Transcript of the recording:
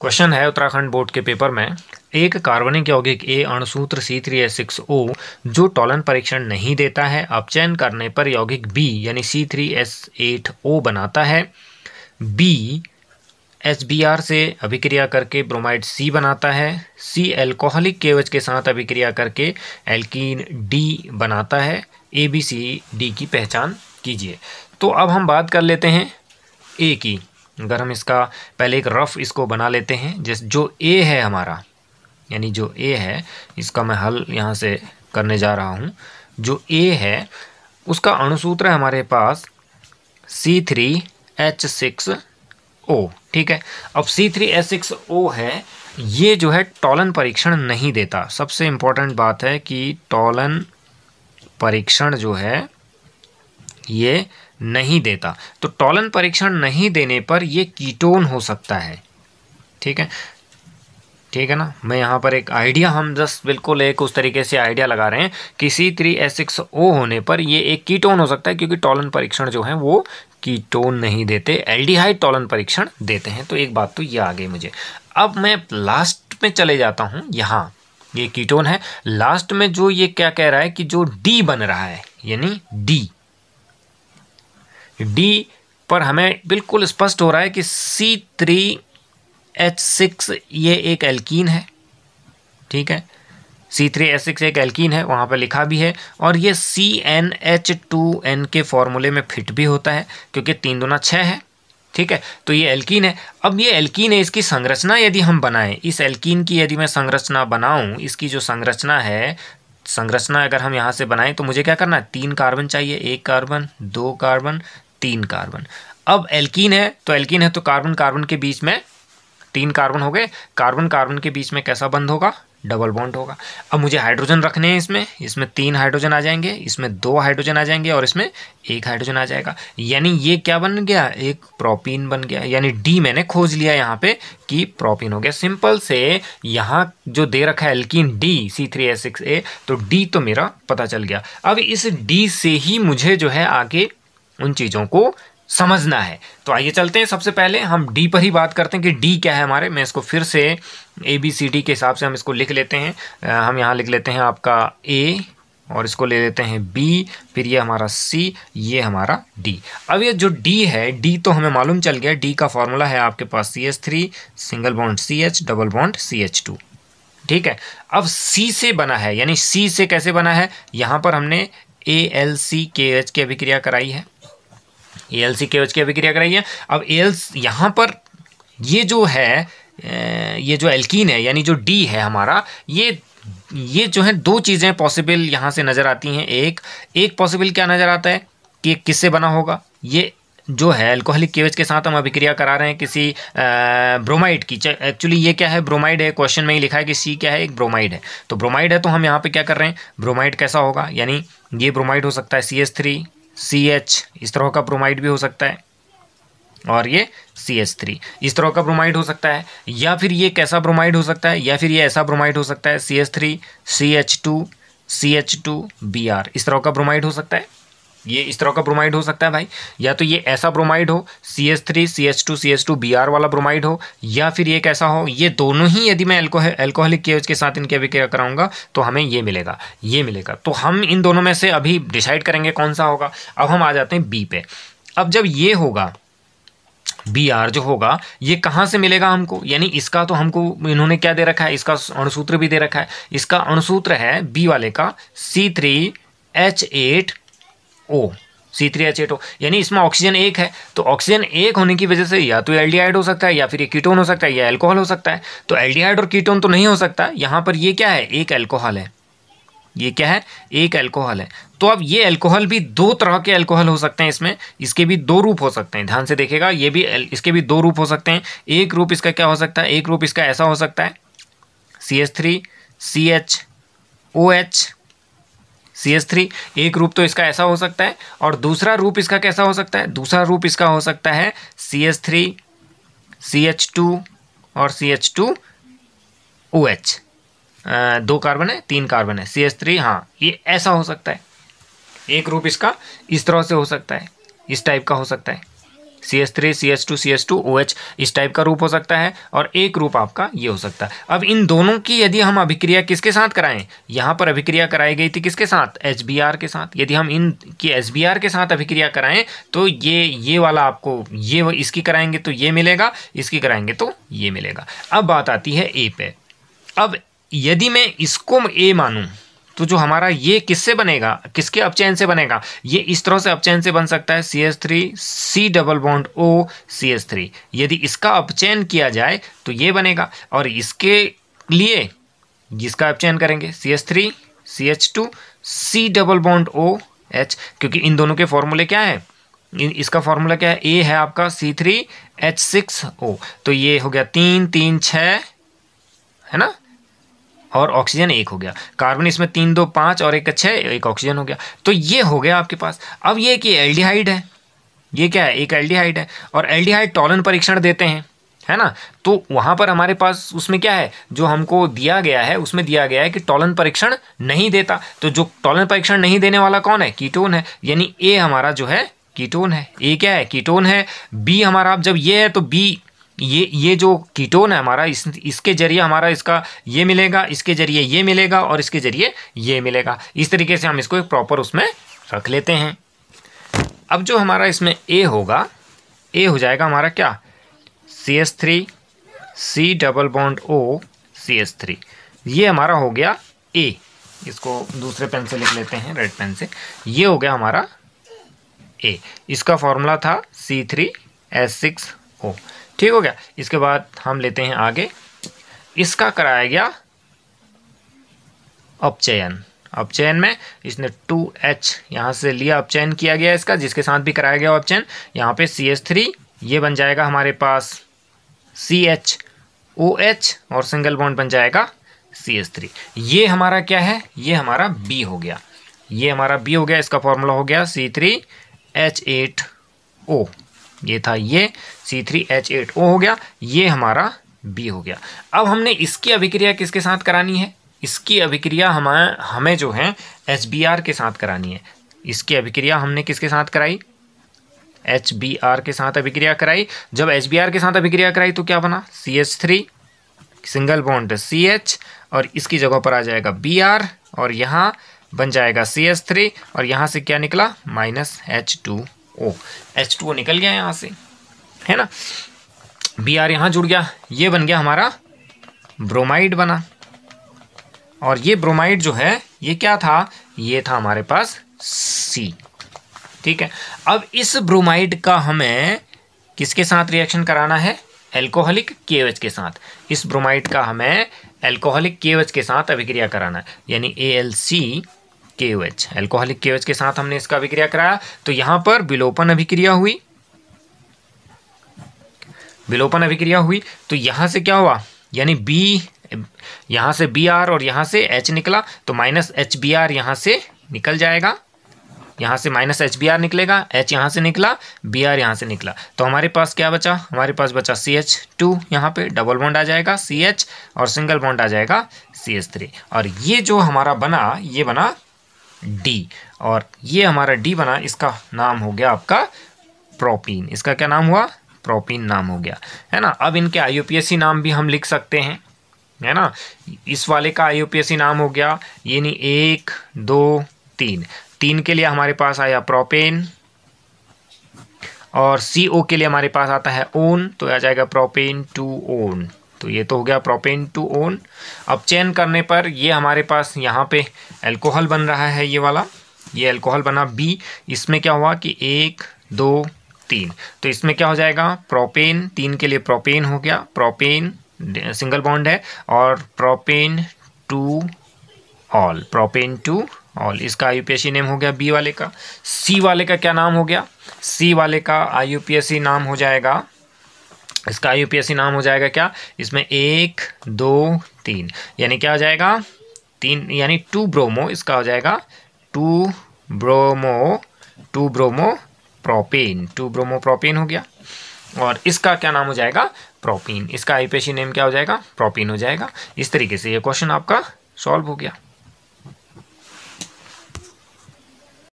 question है Uttarakhand board के paper में एक कार्बनिक यौगिक ए अणुसूत्र C three S six O जो टॉलन परीक्षण नहीं देता है अपचयन करने पर यौगिक बी यानी C three S eight O बनाता है बी एस बी आर से अभिक्रिया करके ब्रोमाइड सी बनाता है सी एल्कोहलिक केवच के साथ अभिक्रिया करके एल्कीन डी बनाता है ए बी सी डी की पहचान कीजिए तो अब हम बात कर लेते हैं ए की अगर हम इसका पहले एक रफ़ इसको बना लेते हैं जिस जो ए है हमारा यानी जो ए है इसका मैं हल यहाँ से करने जा रहा हूँ जो ए है उसका अणुसूत्र है हमारे पास C three H six O ठीक है अब C three H six O है ये जो है टॉलन परीक्षण नहीं देता सबसे इम्पोर्टेंट बात है कि टॉलन परीक्षण जो है ये नहीं देता तो टॉलन परीक्षण नहीं देने पर यह कीटोन हो सकता है ठीक है ठीक है ना मैं यहाँ पर एक आइडिया हम जस्ट बिल्कुल एक उस तरीके से आइडिया लगा रहे हैं कि C three S six O होने पर ये एक कीटोन हो सकता है क्योंकि टॉलन परीक्षण जो है वो कीटोन नहीं देते एल्डिहाइड टॉलन परीक्षण देते हैं तो एक बात तो ये आ गई मुझे अब मैं लास्ट में चले जाता हूँ यहाँ ये कीटोन है लास्ट में जो ये क्या कह रहा है कि जो डी बन रहा है यानी डी डी पर हमें बिल्कुल स्पष्ट हो रहा है कि सी थ्री एच सिक्स ये एक एल्कीन है ठीक है सी थ्री एच सिक्स एक एल्कीन है वहाँ पर लिखा भी है और ये C N H two N के फॉर्मूले में फिट भी होता है क्योंकि तीन दुना छः है ठीक है तो ये एल्कीन है अब ये एल्कीन है इसकी संरचना यदि हम बनाएं इस एल्कीन की यदि मैं संरचना बनाऊं इसकी जो संरचना है संरचना अगर हम यहाँ से बनाएं तो मुझे क्या करना है तीन कार्बन चाहिए एक कार्बन दो कार्बन तीन कार्बन अब एल्कीन है तो एल्कीन है तो कार्बन कार्बन के बीच में तीन कार्बन हो गए कार्बन कार्बन के बीच में कैसा बंद होगा डबल बॉन्ड होगा अब मुझे हाइड्रोजन रखने हैं इसमें इसमें तीन हाइड्रोजन आ जाएंगे इसमें दो हाइड्रोजन आ जाएंगे और इसमें एक हाइड्रोजन आ जाएगा यानी ये क्या बन गया एक प्रोपीन बन गया यानी डी मैंने खोज लिया यहाँ पे कि प्रोपीन हो गया सिंपल से यहाँ जो दे रखा है alkene D C three S six A तो डी तो मेरा पता चल गया अब इस डी से ही मुझे जो है आगे उन चीज़ों को समझना है तो आइए चलते हैं सबसे पहले हम डी पर ही बात करते हैं कि डी क्या है हमारे मैं इसको फिर से ए बी सी डी के हिसाब से हम इसको लिख लेते हैं हम यहाँ लिख लेते हैं आपका ए और इसको ले लेते हैं बी फिर ये हमारा सी ये हमारा डी अब ये जो डी है डी तो हमें मालूम चल गया डी का फॉर्मूला है आपके पास C H three single bond C H double bond C H two ठीक है अब सी से बना है यानी सी से कैसे बना है यहाँ पर हमने ए एल सी के एच की अभिक्रिया कराई है ए एल सी के एच की अभिक्रिया कराइए अब ए एल यहाँ पर ये जो है ये जो एल्कीन है यानी जो डी है हमारा ये ये जो है दो चीज़ें पॉसिबल यहाँ से नज़र आती हैं एक एक पॉसिबल क्या नज़र आता है कि किससे बना होगा ये जो है अल्कोहलिक केवेज के साथ हम अभिक्रिया करा रहे हैं किसी ब्रोमाइड की एक्चुअली ये क्या है ब्रोमाइड है क्वेश्चन में ही लिखा है कि सी क्या है एक ब्रोमाइड है तो ब्रोमाइड है तो हम यहाँ पे क्या कर रहे हैं ब्रोमाइड कैसा होगा यानी ये ब्रोमाइड हो सकता है C S three C H इस तरह का ब्रोमाइड भी हो सकता है और ये सी एच थ्री इस तरह का ब्रोमाइड हो सकता है या फिर ये कैसा ब्रोमाइड हो सकता है या फिर ये ऐसा ब्रोमाइड हो सकता है C H three C H two C H two B R इस तरह का ब्रोमाइड हो सकता है ये इस तरह का ब्रोमाइड हो सकता है भाई या तो ये ऐसा ब्रोमाइड हो C S three C S two C S two B R वाला ब्रोमाइड हो या फिर ये कैसा हो ये दोनों ही यदि मैं एल्कोहलिक केव के साथ इनके अभिक्रिया कराऊंगा तो हमें ये मिलेगा ये मिलेगा तो हम इन दोनों में से अभी डिसाइड करेंगे कौन सा होगा अब हम आ जाते हैं बी पे अब जब ये होगा बी आर जो होगा ये कहाँ से मिलेगा हमको यानी इसका तो हमको इन्होंने क्या दे रखा है इसका अणुसूत्र भी दे रखा है इसका अणुसूत्र है बी वाले का C three H eight O C three H eight O यानी इसमें ऑक्सीजन एक है तो ऑक्सीजन एक होने की वजह से या तो एल्डिहाइड हो सकता है या फिर ये कीटोन हो सकता है या एल्कोहल हो सकता है तो एल्डिहाइड और कीटोन तो नहीं हो सकता यहाँ पर ये क्या है एक एल्कोहल है ये क्या है एक एल्कोहल है तो अब ये अल्कोहल भी दो तरह के एल्कोहल हो सकते हैं इसमें इसके भी दो रूप हो सकते हैं ध्यान से देखेगा ये भी इसके भी दो रूप हो सकते हैं एक रूप इसका क्या हो सकता है एक रूप इसका ऐसा हो सकता है C H three C H O H C S three एक रूप तो इसका ऐसा हो सकता है और दूसरा रूप इसका कैसा हो सकता है दूसरा रूप इसका हो सकता है C S three C H two और C H two O H दो कार्बन है तीन कार्बन है सी एस थ्री हाँ ये ऐसा हो सकता है एक रूप इसका इस तरह से हो सकता है इस टाइप का हो सकता है C S three C S two C S two O H इस टाइप का रूप हो सकता है और एक रूप आपका ये हो सकता है अब इन दोनों की यदि हम अभिक्रिया किसके साथ कराएं यहाँ पर अभिक्रिया कराई गई थी किसके साथ एच बी आर के साथ यदि हम इन की एस बी आर के साथ अभिक्रिया कराएं तो ये ये वाला आपको ये इसकी कराएंगे तो ये मिलेगा इसकी कराएंगे तो ये मिलेगा अब बात आती है ए पे अब यदि मैं इसको ए मानूँ तो जो हमारा ये किससे बनेगा किसके अपचैन से बनेगा ये इस तरह से अपचैन से बन सकता है C S three C double bond O C S three यदि इसका अपचयन किया जाए तो ये बनेगा और इसके लिए जिसका अपचयन करेंगे C S three C H two C double bond O H क्योंकि इन दोनों के फॉर्मूले क्या है इसका फॉर्मूला क्या है ए है आपका C three H six O तो ये हो गया तीन तीन छ है ना और ऑक्सीजन एक हो गया कार्बन इसमें तीन दो पाँच और एक छः एक ऑक्सीजन हो गया तो ये हो गया आपके पास अब ये कि एल्डिहाइड है ये क्या है एक एल्डिहाइड है और एल्डिहाइड टॉलन परीक्षण देते हैं है ना तो वहाँ पर हमारे पास उसमें क्या है जो हमको दिया गया है उसमें दिया गया है कि टॉलन परीक्षण नहीं देता तो जो टॉलन परीक्षण नहीं देने वाला कौन है कीटोन है यानी ए हमारा जो है कीटोन है ए क्या है कीटोन है बी हमारा आप जब ये है तो बी ये ये जो कीटोन है हमारा इस इसके जरिए हमारा इसका ये मिलेगा इसके जरिए ये मिलेगा और इसके जरिए ये मिलेगा इस तरीके से हम इसको एक प्रॉपर उसमें रख लेते हैं अब जो हमारा इसमें ए होगा ए हो जाएगा हमारा क्या C S three C double bond O C S three ये हमारा हो गया ए इसको दूसरे पेन से लिख लेते हैं रेड पेन से ये हो गया हमारा ए इसका फॉर्मूला था C three S six O ठीक हो गया इसके बाद हम लेते हैं आगे इसका कराया गया अपचयन अपचयन में इसने टू एच यहाँ से लिया अपचयन किया गया इसका जिसके साथ भी कराया गया अपचयन यहाँ पे सी एच थ्री ये बन जाएगा हमारे पास सी एच ओ एच और सिंगल बॉन्ड बन जाएगा सी एच थ्री ये हमारा क्या है ये हमारा बी हो गया ये हमारा बी हो गया इसका फॉर्मूला हो गया C three H eight O ये था ये C three H eight O हो गया ये हमारा बी हो गया अब हमने इसकी अभिक्रिया किसके साथ करानी है इसकी अभिक्रिया हम हमें जो है एच बी आर के साथ करानी है इसकी अभिक्रिया हमने किसके साथ कराई एच बी आर के साथ अभिक्रिया कराई जब एच बी आर के साथ अभिक्रिया कराई तो क्या बना C H three single bond C H और इसकी जगह पर आ जाएगा बी आर और यहाँ बन जाएगा सी एच थ्री और यहाँ से क्या निकला minus H two O H two निकल गया यहाँ से है ना बी आर यहाँ जुड़ गया ये बन गया हमारा ब्रोमाइड बना और ये ब्रोमाइड जो है ये क्या था ये था हमारे पास सी ठीक है अब इस ब्रोमाइड का हमें किसके साथ रिएक्शन कराना है एल्कोहलिक केवच के साथ इस ब्रोमाइड का हमें एल्कोहलिक केवच के साथ अभिक्रिया कराना है यानी ए एल सी के एच एल्कोहलिक के के साथ हमने इसका अभिक्रिया कराया तो यहाँ पर विलोपन अभिक्रिया हुई विलोपन अभिक्रिया हुई तो यहाँ से क्या हुआ यानी बी यहाँ से बी आर और यहाँ से एच निकला तो माइनस एच बी आर यहाँ से निकल जाएगा यहाँ से माइनस एच बी आर निकलेगा एच यहाँ से निकला बी आर यहाँ से निकला तो हमारे पास क्या बचा हमारे पास बचा सी एच टू यहाँ पर डबल बॉन्ड आ जाएगा सी एच और सिंगल बॉन्ड आ जाएगा सी एच थ्री और ये जो हमारा बना ये बना डी और ये हमारा डी बना इसका नाम हो गया आपका प्रोपीन इसका क्या नाम हुआ प्रोपीन नाम हो गया है ना अब इनके आई नाम भी हम लिख सकते हैं है ना इस वाले का आई नाम हो गया यानी एक दो तीन तीन के लिए हमारे पास आया प्रोपेन और सी ओ के लिए हमारे पास आता है ओन तो आ जाएगा प्रोपेन टू ओन तो ये तो हो गया प्रोपेन टू ओन अब चेन करने पर ये हमारे पास यहाँ पे अल्कोहल बन रहा है ये वाला ये अल्कोहल बना बी इसमें क्या हुआ कि एक दो तीन तो इसमें क्या हो जाएगा प्रोपेन तीन के लिए प्रोपेन हो गया प्रोपेन सिंगल बॉन्ड है और propane two ol propane two ol इसका आई नेम हो गया बी वाले का सी वाले का क्या नाम हो गया सी वाले का आई नाम हो जाएगा इसका यूपीएससी नाम हो जाएगा क्या इसमें एक दो तीन यानी क्या हो जाएगा तीन यानी टू ब्रोमो इसका हो जाएगा two bromo two bromo propane two bromo propane हो गया और इसका क्या नाम हो जाएगा प्रोपीन इसका आई नेम क्या हो जाएगा प्रोपीन हो जाएगा इस तरीके से ये क्वेश्चन आपका सॉल्व हो गया